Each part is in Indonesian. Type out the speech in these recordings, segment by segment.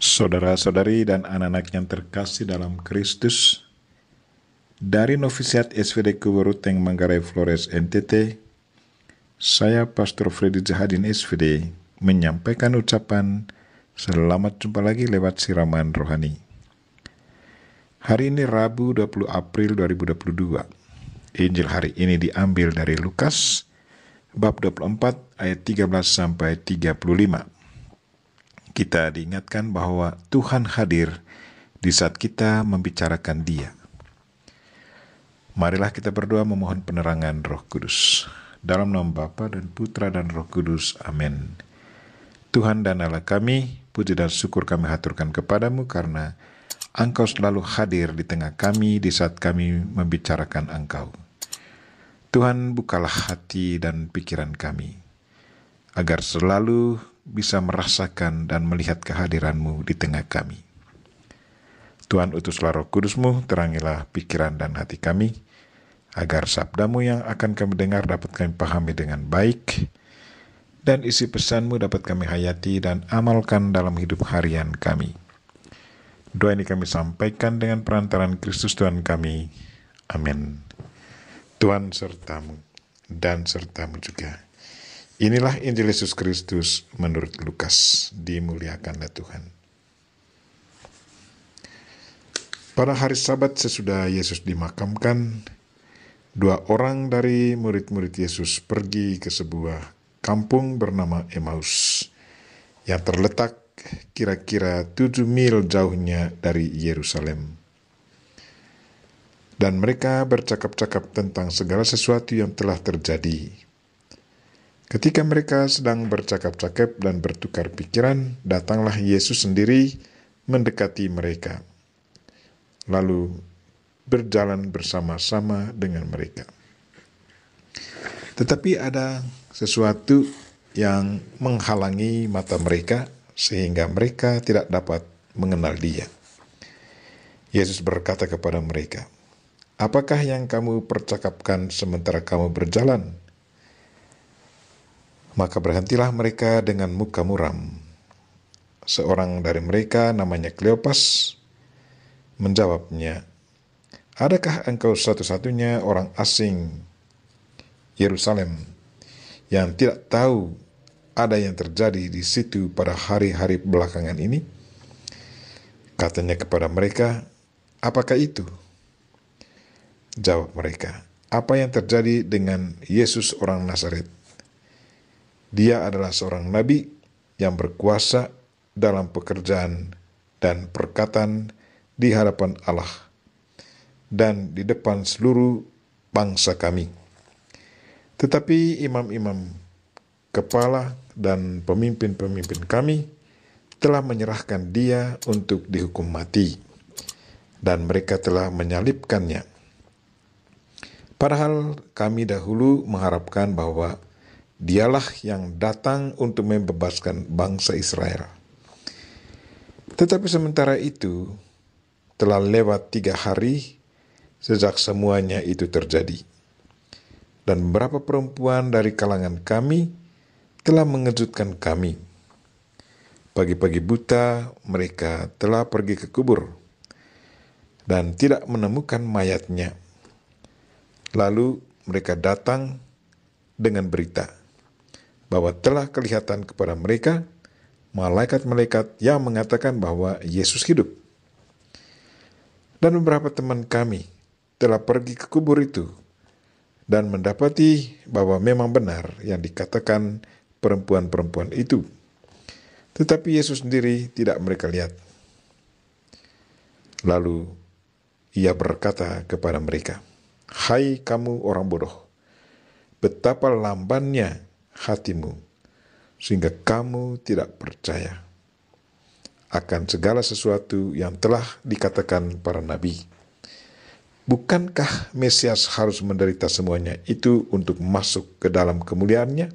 Saudara-saudari dan anak-anak yang terkasih dalam Kristus, dari Novisiat SVD Kuburuteng Manggarai Flores NTT, saya Pastor Freddy Jahadin SVD menyampaikan ucapan selamat jumpa lagi lewat siraman rohani. Hari ini Rabu 20 April 2022. Injil hari ini diambil dari Lukas bab 24 ayat 13 sampai 35. Kita diingatkan bahwa Tuhan hadir di saat kita membicarakan Dia. Marilah kita berdoa memohon penerangan Roh Kudus. Dalam nama Bapa dan Putra dan Roh Kudus. Amin. Tuhan dan Allah kami, puji dan syukur kami haturkan kepadamu karena Engkau selalu hadir di tengah kami di saat kami membicarakan Engkau. Tuhan, bukalah hati dan pikiran kami, agar selalu bisa merasakan dan melihat kehadiranmu di tengah kami. Tuhan utuslah roh kudusmu, terangilah pikiran dan hati kami, agar sabdamu yang akan kami dengar dapat kami pahami dengan baik, dan isi pesanmu dapat kami hayati dan amalkan dalam hidup harian kami. Doa ini kami sampaikan dengan perantaran Kristus Tuhan kami. Amin. Tuhan sertamu dan sertamu juga. Inilah Injil Yesus Kristus menurut Lukas. Dimuliakanlah Tuhan. Pada hari sabat sesudah Yesus dimakamkan, dua orang dari murid-murid Yesus pergi ke sebuah kampung bernama Emmaus yang terletak kira-kira tujuh mil jauhnya dari Yerusalem. Dan mereka bercakap-cakap tentang segala sesuatu yang telah terjadi Ketika mereka sedang bercakap-cakap dan bertukar pikiran, datanglah Yesus sendiri mendekati mereka, lalu berjalan bersama-sama dengan mereka. Tetapi ada sesuatu yang menghalangi mata mereka, sehingga mereka tidak dapat mengenal Dia. Yesus berkata kepada mereka, "Apakah yang kamu percakapkan sementara kamu berjalan?" Maka berhentilah mereka dengan muka muram. Seorang dari mereka namanya Kleopas menjawabnya, Adakah engkau satu-satunya orang asing Yerusalem yang tidak tahu ada yang terjadi di situ pada hari-hari belakangan ini? Katanya kepada mereka, apakah itu? Jawab mereka, apa yang terjadi dengan Yesus orang Nazaret? Dia adalah seorang nabi yang berkuasa dalam pekerjaan dan perkataan di hadapan Allah dan di depan seluruh bangsa kami. Tetapi imam-imam, kepala, dan pemimpin-pemimpin kami telah menyerahkan dia untuk dihukum mati, dan mereka telah menyalibkannya. Padahal kami dahulu mengharapkan bahwa Dialah yang datang untuk membebaskan bangsa Israel. Tetapi sementara itu, telah lewat tiga hari sejak semuanya itu terjadi. Dan beberapa perempuan dari kalangan kami telah mengejutkan kami. Pagi-pagi buta mereka telah pergi ke kubur dan tidak menemukan mayatnya. Lalu mereka datang dengan berita, bahwa telah kelihatan kepada mereka malaikat-malaikat yang mengatakan bahwa Yesus hidup. Dan beberapa teman kami telah pergi ke kubur itu dan mendapati bahwa memang benar yang dikatakan perempuan-perempuan itu. Tetapi Yesus sendiri tidak mereka lihat. Lalu ia berkata kepada mereka, "Hai kamu orang bodoh, betapa lambannya hatimu, sehingga kamu tidak percaya akan segala sesuatu yang telah dikatakan para nabi. Bukankah Mesias harus menderita semuanya itu untuk masuk ke dalam kemuliaannya?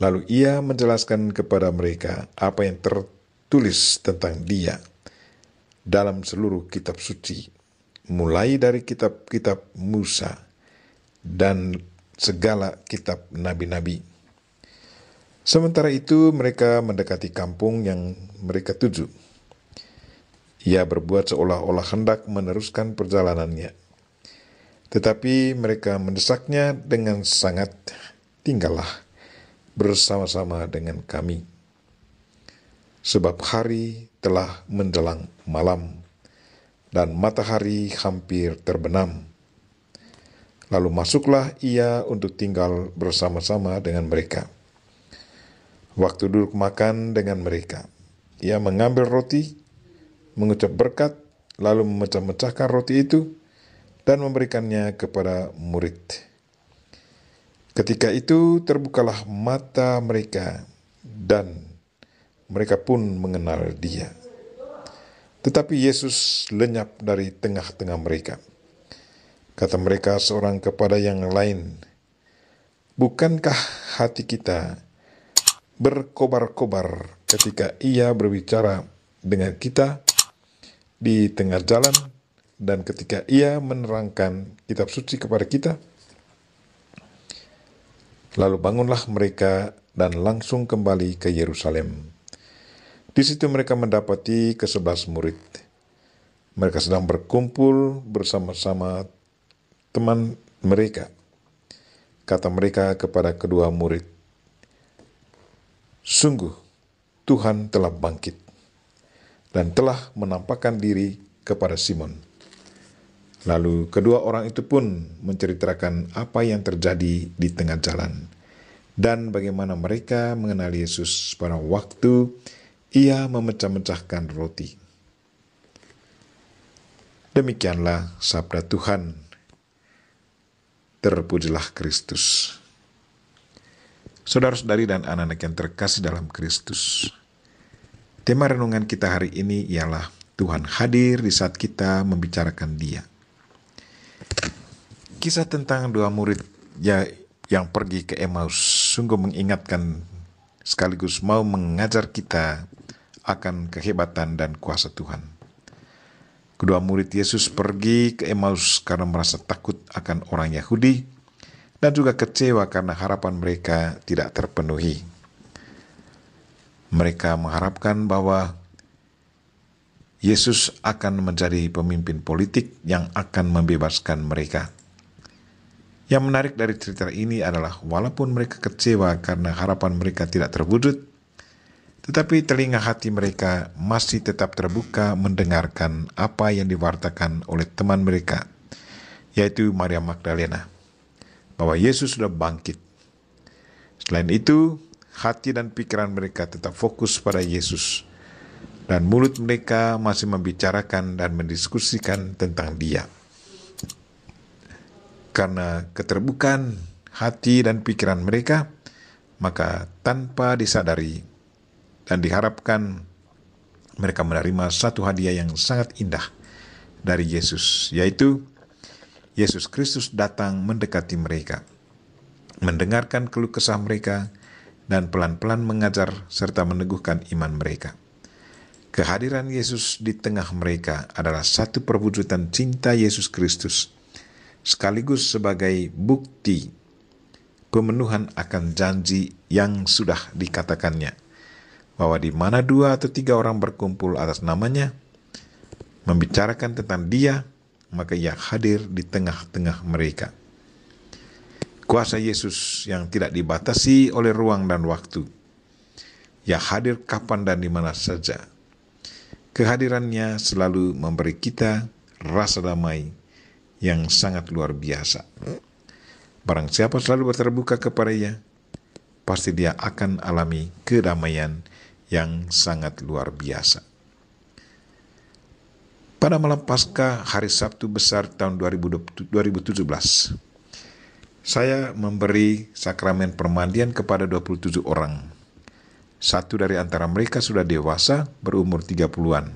Lalu ia menjelaskan kepada mereka apa yang tertulis tentang dia dalam seluruh kitab suci, mulai dari kitab-kitab Musa dan segala kitab nabi-nabi. Sementara itu mereka mendekati kampung yang mereka tuju. Ia berbuat seolah-olah hendak meneruskan perjalanannya. Tetapi mereka mendesaknya dengan sangat tinggallah bersama-sama dengan kami. Sebab hari telah menjelang malam dan matahari hampir terbenam. Lalu masuklah ia untuk tinggal bersama-sama dengan mereka. Waktu duduk makan dengan mereka, ia mengambil roti, mengucap berkat, lalu memecah-mecahkan roti itu dan memberikannya kepada murid. Ketika itu terbukalah mata mereka dan mereka pun mengenal dia. Tetapi Yesus lenyap dari tengah-tengah mereka. Kata mereka seorang kepada yang lain, Bukankah hati kita berkobar-kobar ketika ia berbicara dengan kita di tengah jalan dan ketika ia menerangkan kitab suci kepada kita? Lalu bangunlah mereka dan langsung kembali ke Yerusalem. Di situ mereka mendapati kesebelas murid. Mereka sedang berkumpul bersama-sama teman mereka. Kata mereka kepada kedua murid, "Sungguh, Tuhan telah bangkit dan telah menampakkan diri kepada Simon." Lalu kedua orang itu pun menceritakan apa yang terjadi di tengah jalan dan bagaimana mereka mengenali Yesus pada waktu ia memecah-mecahkan roti. Demikianlah sabda Tuhan terpujilah Kristus. Saudara-saudari dan anak-anak yang terkasih dalam Kristus, tema renungan kita hari ini ialah Tuhan hadir di saat kita membicarakan Dia. Kisah tentang dua murid ya, yang pergi ke Emmaus sungguh mengingatkan sekaligus mau mengajar kita akan kehebatan dan kuasa Tuhan. Kedua murid Yesus pergi ke Emmaus karena merasa takut akan orang Yahudi dan juga kecewa karena harapan mereka tidak terpenuhi. Mereka mengharapkan bahwa Yesus akan menjadi pemimpin politik yang akan membebaskan mereka. Yang menarik dari cerita ini adalah, walaupun mereka kecewa karena harapan mereka tidak terwujud, tetapi telinga hati mereka masih tetap terbuka mendengarkan apa yang diwartakan oleh teman mereka, yaitu Maria Magdalena, bahwa Yesus sudah bangkit. Selain itu, hati dan pikiran mereka tetap fokus pada Yesus, dan mulut mereka masih membicarakan dan mendiskusikan tentang Dia. Karena keterbukaan hati dan pikiran mereka, maka tanpa disadari dan diharapkan mereka menerima satu hadiah yang sangat indah dari Yesus, yaitu Yesus Kristus datang mendekati mereka, mendengarkan keluh kesah mereka, dan pelan-pelan mengajar serta meneguhkan iman mereka. Kehadiran Yesus di tengah mereka adalah satu perwujudan cinta Yesus Kristus, sekaligus sebagai bukti pemenuhan akan janji yang sudah dikatakannya bahwa di mana dua atau tiga orang berkumpul atas namanya, membicarakan tentang dia, maka ia hadir di tengah-tengah mereka. Kuasa Yesus yang tidak dibatasi oleh ruang dan waktu. Ia hadir kapan dan di mana saja. Kehadirannya selalu memberi kita rasa damai yang sangat luar biasa. Barang siapa selalu berterbuka kepada ia, pasti dia akan alami kedamaian yang sangat luar biasa. Pada malam pasca hari Sabtu besar tahun 2017, saya memberi sakramen permandian kepada 27 orang. Satu dari antara mereka sudah dewasa berumur 30-an.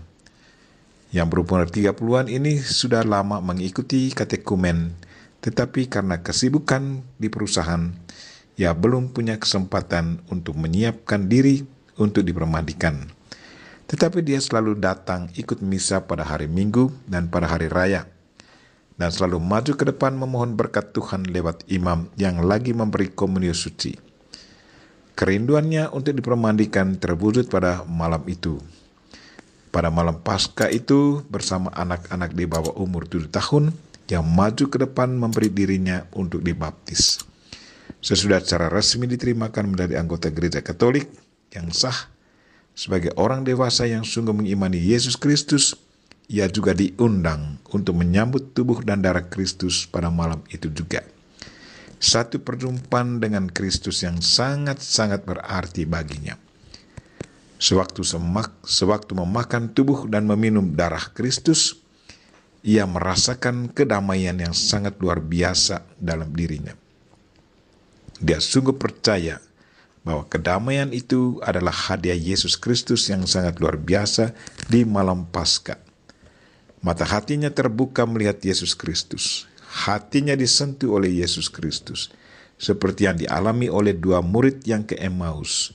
Yang berumur 30-an ini sudah lama mengikuti katekumen, tetapi karena kesibukan di perusahaan, ia belum punya kesempatan untuk menyiapkan diri untuk dipermandikan. Tetapi dia selalu datang ikut misa pada hari Minggu dan pada hari raya, dan selalu maju ke depan memohon berkat Tuhan lewat imam yang lagi memberi komunio suci. Kerinduannya untuk dipermandikan terwujud pada malam itu. Pada malam pasca itu, bersama anak-anak di bawah umur 7 tahun, yang maju ke depan memberi dirinya untuk dibaptis. Sesudah secara resmi diterimakan menjadi anggota gereja Katolik, yang sah. Sebagai orang dewasa yang sungguh mengimani Yesus Kristus, ia juga diundang untuk menyambut tubuh dan darah Kristus pada malam itu juga. Satu perjumpaan dengan Kristus yang sangat-sangat berarti baginya. Sewaktu, semak, sewaktu memakan tubuh dan meminum darah Kristus, ia merasakan kedamaian yang sangat luar biasa dalam dirinya. Dia sungguh percaya bahwa kedamaian itu adalah hadiah Yesus Kristus yang sangat luar biasa di malam Paskah. Mata hatinya terbuka melihat Yesus Kristus. Hatinya disentuh oleh Yesus Kristus. Seperti yang dialami oleh dua murid yang ke Emmaus.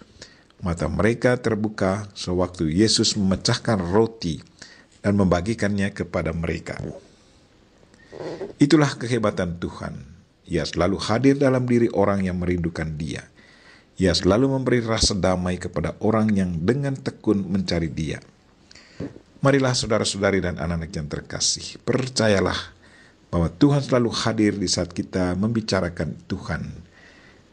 Mata mereka terbuka sewaktu Yesus memecahkan roti dan membagikannya kepada mereka. Itulah kehebatan Tuhan. Ia selalu hadir dalam diri orang yang merindukan Dia ia selalu memberi rasa damai kepada orang yang dengan tekun mencari dia. Marilah saudara-saudari dan anak-anak yang terkasih, percayalah bahwa Tuhan selalu hadir di saat kita membicarakan Tuhan.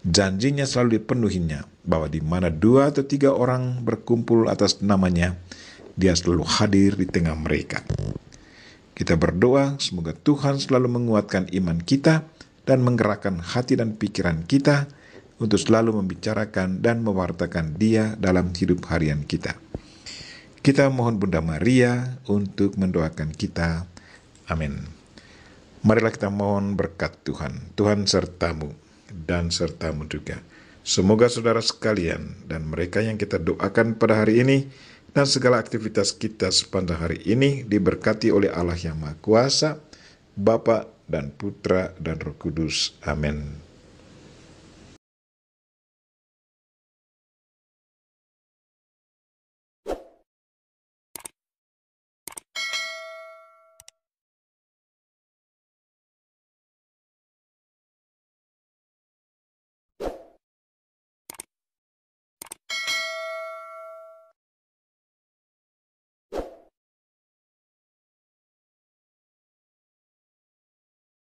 Janjinya selalu dipenuhinya, bahwa di mana dua atau tiga orang berkumpul atas namanya, dia selalu hadir di tengah mereka. Kita berdoa semoga Tuhan selalu menguatkan iman kita dan menggerakkan hati dan pikiran kita untuk selalu membicarakan dan mewartakan Dia dalam hidup harian kita. Kita mohon Bunda Maria untuk mendoakan kita. Amin. Marilah kita mohon berkat Tuhan. Tuhan sertamu dan sertamu juga. Semoga saudara sekalian dan mereka yang kita doakan pada hari ini dan segala aktivitas kita sepanjang hari ini diberkati oleh Allah yang Maha Kuasa, Bapa dan Putra dan Roh Kudus. Amin.